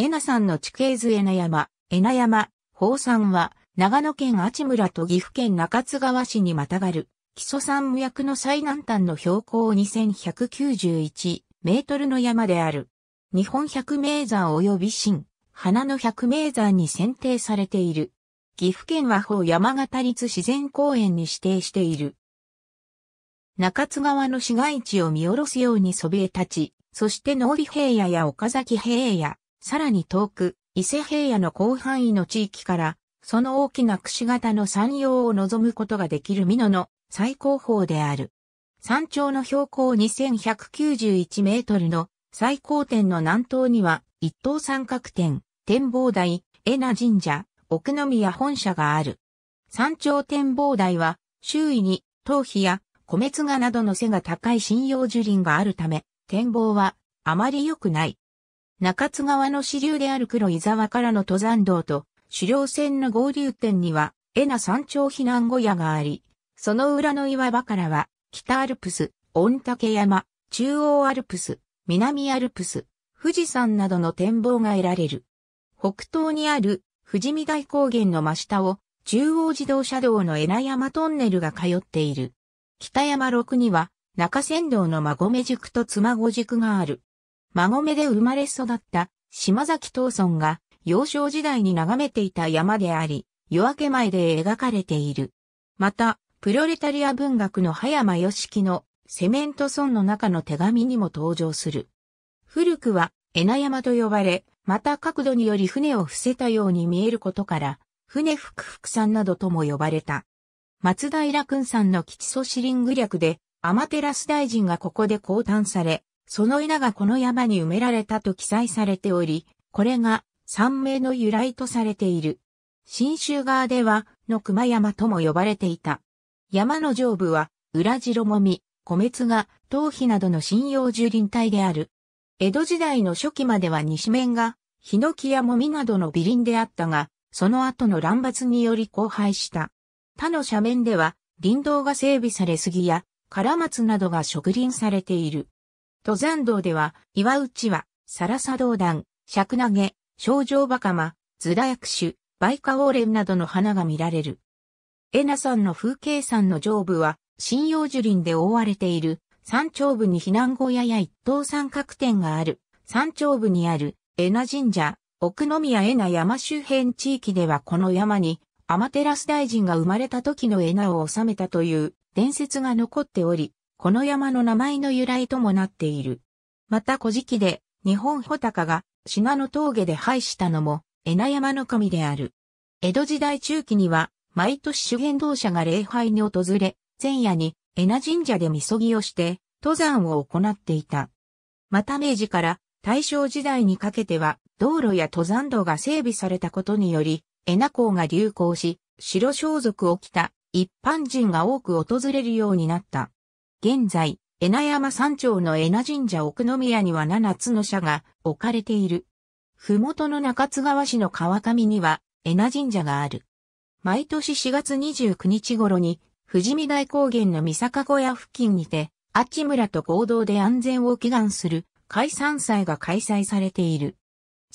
えな山の地形図えな山、えな山、宝山は、長野県阿智村と岐阜県中津川市にまたがる、木曽山無役の最南端の標高2191メートルの山である。日本百名山及び新、花の百名山に選定されている。岐阜県和宝山形立自然公園に指定している。中津川の市街地を見下ろすようにそびえ立ち、そして農美平野や岡崎平野、さらに遠く、伊勢平野の広範囲の地域から、その大きな櫛形の山陽を望むことができる美濃の最高峰である。山頂の標高2191メートルの最高点の南東には、一等三角点、展望台、恵那神社、奥宮本社がある。山頂展望台は、周囲に、頭皮や、米津賀などの背が高い針葉樹林があるため、展望は、あまり良くない。中津川の支流である黒井沢からの登山道と狩猟船の合流点には、江那山頂避難小屋があり、その裏の岩場からは、北アルプス、御嶽山、中央アルプス、南アルプス、富士山などの展望が得られる。北東にある富士見大高原の真下を中央自動車道の江名山トンネルが通っている。北山六には中山道の馬込宿と妻籠宿がある。孫目で生まれ育った島崎藤村が幼少時代に眺めていた山であり、夜明け前で描かれている。また、プロレタリア文学の葉山義樹のセメント村の中の手紙にも登場する。古くは、江名山と呼ばれ、また角度により船を伏せたように見えることから、船福福さんなどとも呼ばれた。松平君さんの基祖シリング略で、アマテラス大臣がここで降誕され、その稲がこの山に埋められたと記載されており、これが山名の由来とされている。新州側では、の熊山とも呼ばれていた。山の上部は、裏白もみ、米津が、頭皮などの針葉樹林帯である。江戸時代の初期までは西面が、ヒノキやもみなどの美林であったが、その後の乱伐により荒廃した。他の斜面では、林道が整備されすぎや、カラマツなどが植林されている。登山道では、岩内は、サラサ道段、尺投げ、症状バカマ、ズダ薬種、バイカオーレンなどの花が見られる。エナ山の風景山の上部は、針葉樹林で覆われている、山頂部に避難小屋や一等三角点がある、山頂部にある、エナ神社、奥宮エナ山周辺地域ではこの山に、アマテラス大臣が生まれた時のエナを収めたという伝説が残っており、この山の名前の由来ともなっている。また古事記で、日本穂高が、信濃峠で廃したのも、江那山の神である。江戸時代中期には、毎年修験道者が礼拝に訪れ、前夜に江那神社でみそぎをして、登山を行っていた。また明治から大正時代にかけては、道路や登山道が整備されたことにより、江那港が流行し、白装束を着た一般人が多く訪れるようになった。現在、江那山山頂の江那神社奥宮には七つの社が置かれている。ふもとの中津川市の川上には江那神社がある。毎年4月29日頃に、富士見台高原の三坂小屋付近にて、っち村と合同で安全を祈願する開山祭が開催されている。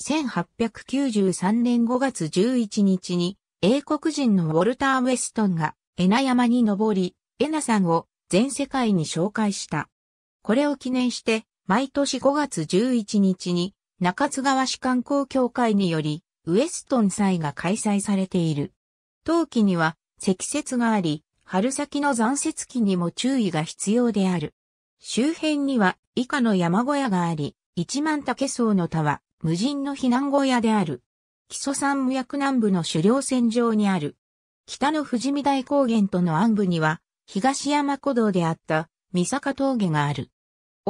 1893年5月11日に、英国人のウォルター・ウェストンが、江那山に登り、江さ山を全世界に紹介した。これを記念して、毎年5月11日に、中津川市観光協会により、ウエストン祭が開催されている。冬季には積雪があり、春先の残雪期にも注意が必要である。周辺には以下の山小屋があり、一万竹層の田は無人の避難小屋である。木曽山脈南部の狩猟線上にある。北の富士見台高原との暗部には東山古道であった三坂峠がある。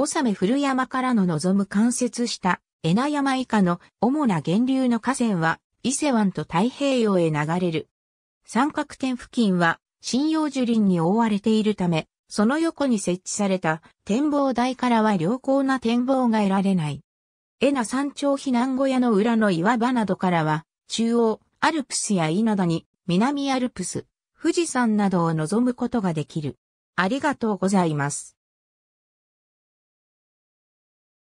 さめ古山からの望む間接した江那山以下の主な源流の河川は伊勢湾と太平洋へ流れる。三角点付近は針葉樹林に覆われているため、その横に設置された展望台からは良好な展望が得られない。江那山頂避難小屋の裏の岩場などからは、中央、アルプスや稲田に、南アルプス、富士山などを望むことができる。ありがとうございます。